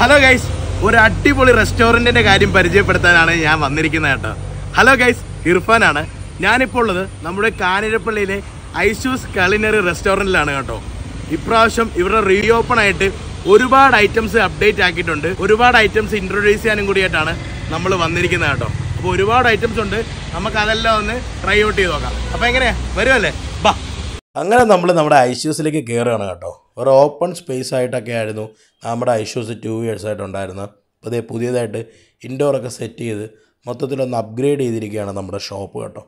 hello guys ഒരു അടിപൊളി റെസ്റ്റോറൻറ്റിൻ്റെ കാര്യം പരിചയപ്പെടുത്താനാണ് ഞാൻ വന്നിരിക്കുന്നത് കേട്ടോ ഹലോ ഗൈസ് ഇർഫാനാണ് ഞാനിപ്പോൾ ഉള്ളത് നമ്മുടെ കാനിരപ്പള്ളിയിലെ ഐഷൂസ് കലിനറി റെസ്റ്റോറൻറ്റിലാണ് കേട്ടോ ഇപ്രാവശ്യം ഇവിടെ റീഓപ്പൺ ആയിട്ട് ഒരുപാട് ഐറ്റംസ് അപ്ഡേറ്റ് ആക്കിയിട്ടുണ്ട് ഒരുപാട് ഐറ്റംസ് ഇൻട്രൊഡ്യൂസ് ചെയ്യാനും കൂടിയായിട്ടാണ് നമ്മൾ വന്നിരിക്കുന്നത് കേട്ടോ അപ്പോൾ ഒരുപാട് ഐറ്റംസ് ഉണ്ട് നമുക്ക് അതെല്ലാം ഒന്ന് ട്രൈ ഔട്ട് ചെയ്ത് നോക്കാം അപ്പോൾ എങ്ങനെയാണ് വരുമല്ലേ ബാ അങ്ങനെ നമ്മൾ നമ്മുടെ ഐഷൂസിലേക്ക് കയറുകയാണ് കേട്ടോ ഒരു ഓപ്പൺ സ്പേസ് ആയിട്ടൊക്കെ ആയിരുന്നു നമ്മുടെ ഐഷൂസ് ടു ഇയേഴ്സ് ആയിട്ട് ഉണ്ടായിരുന്നത് അപ്പോൾ ഇതേ പുതിയതായിട്ട് ഇൻഡോറൊക്കെ സെറ്റ് ചെയ്ത് മൊത്തത്തിലൊന്ന് അപ്ഗ്രേഡ് ചെയ്തിരിക്കുകയാണ് നമ്മുടെ ഷോപ്പ് കേട്ടോ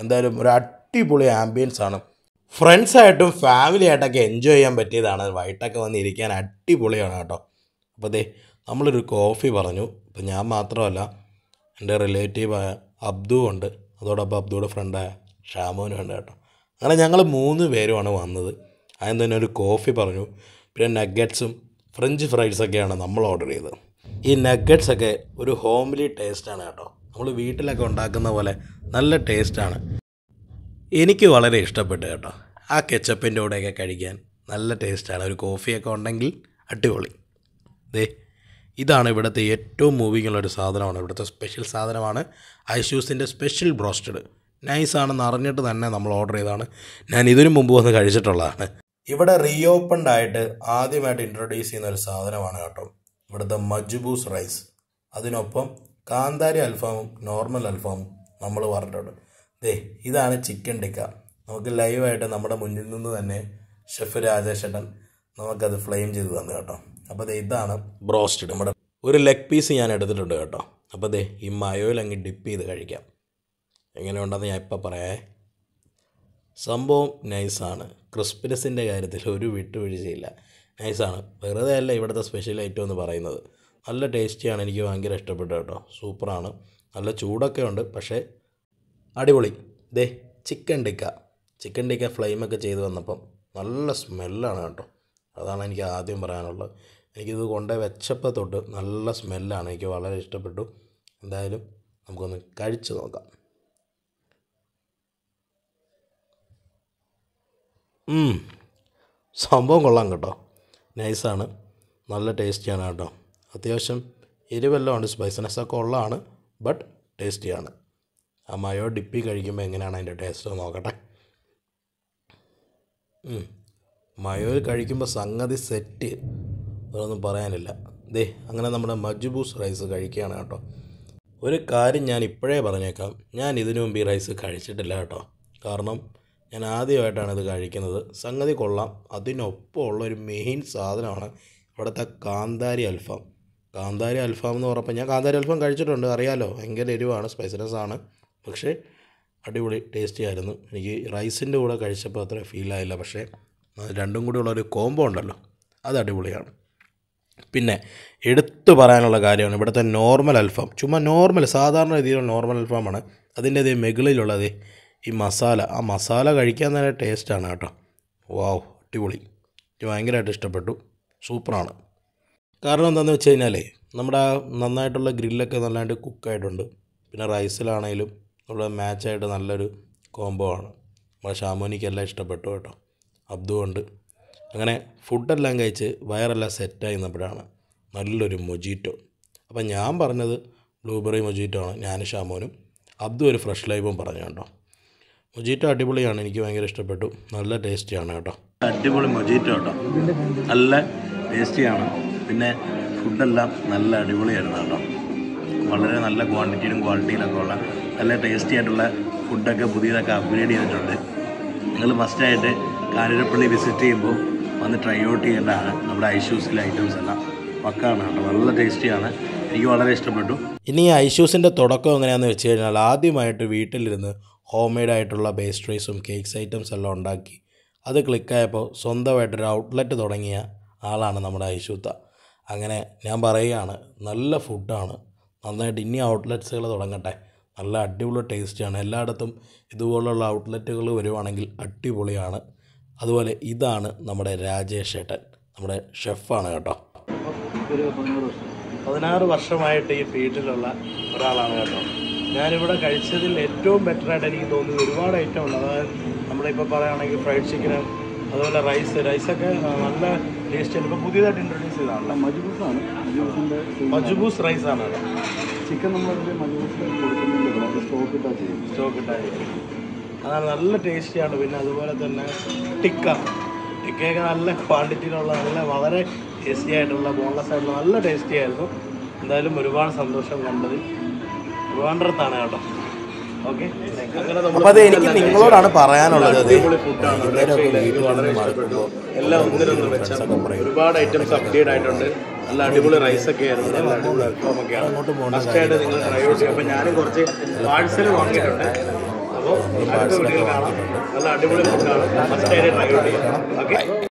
എന്തായാലും ഒരു അടിപൊളി ആംബിയൻസ് ആണ് ഫ്രണ്ട്സായിട്ടും ഫാമിലി ആയിട്ടൊക്കെ എൻജോയ് ചെയ്യാൻ പറ്റിയതാണ് വൈകിട്ടൊക്കെ വന്ന് ഇരിക്കാൻ അടിപൊളിയാണ് കേട്ടോ അപ്പോൾ അതെ നമ്മളൊരു കോഫി പറഞ്ഞു ഇപ്പം ഞാൻ മാത്രമല്ല എൻ്റെ റിലേറ്റീവായ അബ്ദു ഉണ്ട് അതോടൊപ്പം അബ്ദുവിടെ ഫ്രണ്ടായ ഷാമോനും ഉണ്ട് കേട്ടോ അങ്ങനെ ഞങ്ങൾ മൂന്ന് പേരുമാണ് വന്നത് അതിന് തന്നെ ഒരു കോഫി പറഞ്ഞു പിന്നെ നഗ്ഗറ്റ്സും ഫ്രഞ്ച് ഫ്രൈഡ്സൊക്കെയാണ് നമ്മൾ ഓർഡർ ചെയ്തത് ഈ നഗ്ഗറ്റ്സൊക്കെ ഒരു ഹോംലി ടേസ്റ്റാണ് കേട്ടോ നമ്മൾ വീട്ടിലൊക്കെ ഉണ്ടാക്കുന്ന പോലെ നല്ല ടേസ്റ്റാണ് എനിക്ക് വളരെ ഇഷ്ടപ്പെട്ടു കേട്ടോ ആ കെച്ചപ്പിൻ്റെ കൂടെയൊക്കെ കഴിക്കാൻ നല്ല ടേസ്റ്റാണ് ഒരു കോഫിയൊക്കെ ഉണ്ടെങ്കിൽ അടിപൊളി ദേ ഇതാണ് ഇവിടുത്തെ ഏറ്റവും ഒരു സാധനമാണ് ഇവിടുത്തെ സ്പെഷ്യൽ സാധനമാണ് ഐഷൂസിൻ്റെ സ്പെഷ്യൽ ബ്രോസ്റ്റഡ് നൈസാണെന്ന് അറിഞ്ഞിട്ട് തന്നെ നമ്മൾ ഓർഡർ ചെയ്തതാണ് ഞാൻ ഇതിനു മുമ്പ് വന്ന് കഴിച്ചിട്ടുള്ളതാണ് ഇവിടെ റീഓപ്പൺഡ് ആയിട്ട് ആദ്യമായിട്ട് ഇൻട്രൊഡ്യൂസ് ചെയ്യുന്ന ഒരു സാധനമാണ് കേട്ടോ ഇവിടുത്തെ മജ്ബൂസ് റൈസ് അതിനൊപ്പം കാന്താരി അൽഫാമും നോർമൽ അൽഫാമും നമ്മൾ പറഞ്ഞിട്ടുണ്ട് ദേ ഇതാണ് ചിക്കൻ ടിക്ക നമുക്ക് ലൈവായിട്ട് നമ്മുടെ മുന്നിൽ നിന്ന് തന്നെ ഷെഫ് രാജേഷേട്ടൻ നമുക്കത് ഫ്ലെയിം ചെയ്ത് തന്നു കേട്ടോ അപ്പോൾ ദേ ഇതാണ് ബ്രോസ്റ്റഡ് നമ്മുടെ ഒരു ലെഗ് പീസ് ഞാൻ എടുത്തിട്ടുണ്ട് കേട്ടോ അപ്പോൾ ദേ ഈ മയോയിൽ അങ്ങ് ഡിപ്പ് ചെയ്ത് കഴിക്കാം എങ്ങനെയുണ്ടെന്ന് ഞാൻ ഇപ്പോൾ പറയാം സംഭവം നൈസാണ് ക്രിസ്പിനെസിൻ്റെ കാര്യത്തിൽ ഒരു വിട്ടുവീഴ്ചയില്ല നൈസാണ് വെറുതെ അല്ല ഇവിടുത്തെ സ്പെഷ്യൽ ഐറ്റം എന്ന് പറയുന്നത് നല്ല ടേസ്റ്റിയാണ് എനിക്ക് ഭയങ്കര ഇഷ്ടപ്പെട്ടു കേട്ടോ സൂപ്പറാണ് നല്ല ചൂടൊക്കെ ഉണ്ട് പക്ഷേ അടിപൊളി ദേ ചിക്കൻ ടിക്ക ചിക്കൻ ടിക്ക ഫ്ലെയിമൊക്കെ ചെയ്ത് വന്നപ്പം നല്ല സ്മെല്ലാണ് കേട്ടോ അതാണ് എനിക്ക് ആദ്യം പറയാനുള്ളത് എനിക്കിത് കൊണ്ടേ വെച്ചപ്പോൾ തൊട്ട് നല്ല സ്മെല്ലാണ് എനിക്ക് വളരെ ഇഷ്ടപ്പെട്ടു എന്തായാലും നമുക്കൊന്ന് കഴിച്ച് നോക്കാം സംഭവം കൊള്ളാം കേട്ടോ നൈസാണ് നല്ല ടേസ്റ്റിയാണ് കേട്ടോ അത്യാവശ്യം സ്പൈസിനെസ് ഒക്കെ ഉള്ളതാണ് ബട്ട് ടേസ്റ്റിയാണ് ആ മയോ ഡിപ്പി കഴിക്കുമ്പോൾ എങ്ങനെയാണ് അതിൻ്റെ ടേസ്റ്റ് നോക്കട്ടെ മയോ കഴിക്കുമ്പോൾ സംഗതി സെറ്റ് അതൊന്നും പറയാനില്ല ദേ അങ്ങനെ നമ്മുടെ മജ്ബൂസ് റൈസ് കഴിക്കുകയാണ് കേട്ടോ ഒരു കാര്യം ഞാൻ ഇപ്പോഴേ പറഞ്ഞേക്കാം ഞാൻ ഇതിനു മുമ്പ് ഈ റൈസ് കഴിച്ചിട്ടില്ല കേട്ടോ കാരണം ഞാൻ ആദ്യമായിട്ടാണ് ഇത് കഴിക്കുന്നത് സംഗതി കൊള്ളാം അതിനൊപ്പമുള്ള ഒരു മെയിൻ സാധനമാണ് ഇവിടുത്തെ കാന്താരി അൽഫാം കാന്താരി അൽഫാം എന്ന് പറഞ്ഞപ്പോൾ ഞാൻ കാന്താരി അൽഫാം കഴിച്ചിട്ടുണ്ട് അറിയാലോ ഭയങ്കര എരിവാണ് സ്പൈസിനെസ് ആണ് പക്ഷേ അടിപൊളി ടേസ്റ്റി ആയിരുന്നു എനിക്ക് റൈസിൻ്റെ കൂടെ കഴിച്ചപ്പോൾ അത്ര ഫീൽ ആയില്ല പക്ഷേ രണ്ടും കൂടി ഉള്ളൊരു കോംബോ ഉണ്ടല്ലോ അത് അടിപൊളിയാണ് പിന്നെ എടുത്തു പറയാനുള്ള കാര്യമാണ് ഇവിടുത്തെ നോർമൽ അൽഫാം ചുമ്മാ നോർമൽ സാധാരണ രീതിയിലുള്ള നോർമൽ അൽഫാമാണ് അതിൻ്റെ അതേ മുകളിലുള്ളത് ഈ മസാല ആ മസാല കഴിക്കാൻ തന്നെ ടേസ്റ്റാണ് കേട്ടോ വാവ് അടിപൊളി എനിക്ക് ഭയങ്കരമായിട്ട് ഇഷ്ടപ്പെട്ടു സൂപ്പറാണ് കാരണം എന്താണെന്ന് വെച്ച് കഴിഞ്ഞാലേ നമ്മുടെ നന്നായിട്ടുള്ള ഗ്രില്ലൊക്കെ നല്ലതായിട്ട് കുക്കായിട്ടുണ്ട് പിന്നെ റൈസിലാണേലും നമ്മുടെ മാച്ചായിട്ട് നല്ലൊരു കോംബോ ആണ് നമ്മുടെ ഷാമോനിക്കെല്ലാം ഇഷ്ടപ്പെട്ടു കേട്ടോ അബ്ദുകൊണ്ട് അങ്ങനെ ഫുഡെല്ലാം കഴിച്ച് വയറെല്ലാം സെറ്റായി നമ്മുടെയാണ് നല്ലൊരു മൊജീറ്റോ അപ്പം ഞാൻ പറഞ്ഞത് ബ്ലൂബെറി മൊജീറ്റോ ആണ് ഞാൻ ഷാമോനും അബ്ദു ഒരു ഫ്രഷ് ലൈവും പറഞ്ഞു കേട്ടോ മൊജീറ്റോ അടിപൊളിയാണ് എനിക്ക് ഭയങ്കര ഇഷ്ടപ്പെട്ടു നല്ല ടേസ്റ്റിയാണ് കേട്ടോ അടിപൊളി മൊജീറ്റോ കേട്ടോ നല്ല ടേസ്റ്റിയാണ് പിന്നെ ഫുഡെല്ലാം നല്ല അടിപൊളിയായിരുന്നു കേട്ടോ വളരെ നല്ല ക്വാണ്ടിറ്റിയിലും ക്വാളിറ്റിയിലൊക്കെ ഉള്ള നല്ല ടേസ്റ്റി ആയിട്ടുള്ള ഫുഡൊക്കെ പുതിയതൊക്കെ അപ്ഗ്രേഡ് ചെയ്തിട്ടുണ്ട് നിങ്ങൾ മസ്റ്റായിട്ട് കാനരപ്പള്ളി വിസിറ്റ് ചെയ്യുമ്പോൾ വന്ന് ട്രൈ ഔട്ട് ചെയ്യേണ്ടതാണ് നമ്മുടെ ഐഷൂസിലെ ഐറ്റംസ് എല്ലാം പക്കാണ് കേട്ടോ നല്ല ടേസ്റ്റിയാണ് എനിക്ക് വളരെ ഇഷ്ടപ്പെട്ടു ഇനി ഐഷൂസിൻ്റെ തുടക്കം എങ്ങനെയാണെന്ന് വെച്ച് കഴിഞ്ഞാൽ ആദ്യമായിട്ട് വീട്ടിലിരുന്ന് ഹോം മെയ്ഡ് ആയിട്ടുള്ള പേസ്ട്രീസും കേക്ക്സ് ഐറ്റംസ് എല്ലാം ഉണ്ടാക്കി അത് ക്ലിക്കായപ്പോൾ സ്വന്തമായിട്ടൊരു ഔട്ട്ലെറ്റ് തുടങ്ങിയ ആളാണ് നമ്മുടെ ഐശുത്ത അങ്ങനെ ഞാൻ പറയുകയാണ് നല്ല ഫുഡാണ് നന്നായിട്ട് ഇനി ഔട്ട്ലെറ്റ്സുകൾ തുടങ്ങട്ടെ നല്ല അടിപൊളി ടേസ്റ്റാണ് എല്ലായിടത്തും ഇതുപോലുള്ള ഔട്ട്ലെറ്റുകൾ വരുവാണെങ്കിൽ അടിപൊളിയാണ് അതുപോലെ ഇതാണ് നമ്മുടെ രാജേഷ് ഏട്ടൻ നമ്മുടെ ഷെഫാണ് കേട്ടോ പതിനാറ് വർഷമായിട്ട് ഈ ഫീൽഡിലുള്ള ഒരാളാണ് കേട്ടോ ഞാനിവിടെ കഴിച്ചതിൽ ഏറ്റവും ബെറ്ററായിട്ട് എനിക്ക് തോന്നിയത് ഒരുപാട് ഐറ്റം ഉണ്ട് അതായത് നമ്മളിപ്പോൾ പറയുകയാണെങ്കിൽ ഫ്രൈഡ് ചിക്കന് അതുപോലെ റൈസ് റൈസൊക്കെ നല്ല ടേസ്റ്റ് ഇപ്പോൾ പുതിയതായിട്ട് ഇൻട്രൊഡ്യൂസ് ചെയ്തതാണല്ലോ മജുബൂസാണ് മജുബൂസ് മജ്ബൂസ് റൈസാണ് ചിക്കൻ നമ്മൾ കൊടുക്കുന്നില്ല സ്റ്റോക്ക് ഇട്ടാ സ്റ്റോക്ക് അതാണ് നല്ല ടേസ്റ്റിയാണ് പിന്നെ അതുപോലെ തന്നെ ടിക്ക ടിക്കയൊക്കെ നല്ല ക്വാണ്ടിറ്റിയിലുള്ള നല്ല വളരെ ടേസ്റ്റി ആയിട്ടുള്ള ബോൺലെസ് ആയിട്ടുള്ള നല്ല ടേസ്റ്റി ആയിരുന്നു എന്തായാലും ഒരുപാട് സന്തോഷം കണ്ടത് ട്രിവാൻഡ്രത്താണ് കേട്ടോ അപ്പൊ അത് എനിക്ക് നിങ്ങളോടാണ് പറയാനുള്ളത് എല്ലാം ഒരുപാട് ഐറ്റംസ് അപ്ഡേറ്റ് ആയിട്ടുണ്ട് നല്ല അടിപൊളി റൈസ് ഒക്കെ ആയിരുന്നു നല്ല നിങ്ങൾ ഞാനും കുറച്ച് പാഴ്സൽ വാങ്ങിയിട്ടുണ്ട് അപ്പോൾ നല്ല അടിപൊളി ഫുഡാണ് ഫസ്റ്റായിട്ട് ട്രൈ ചെയ്യാം ഓക്കെ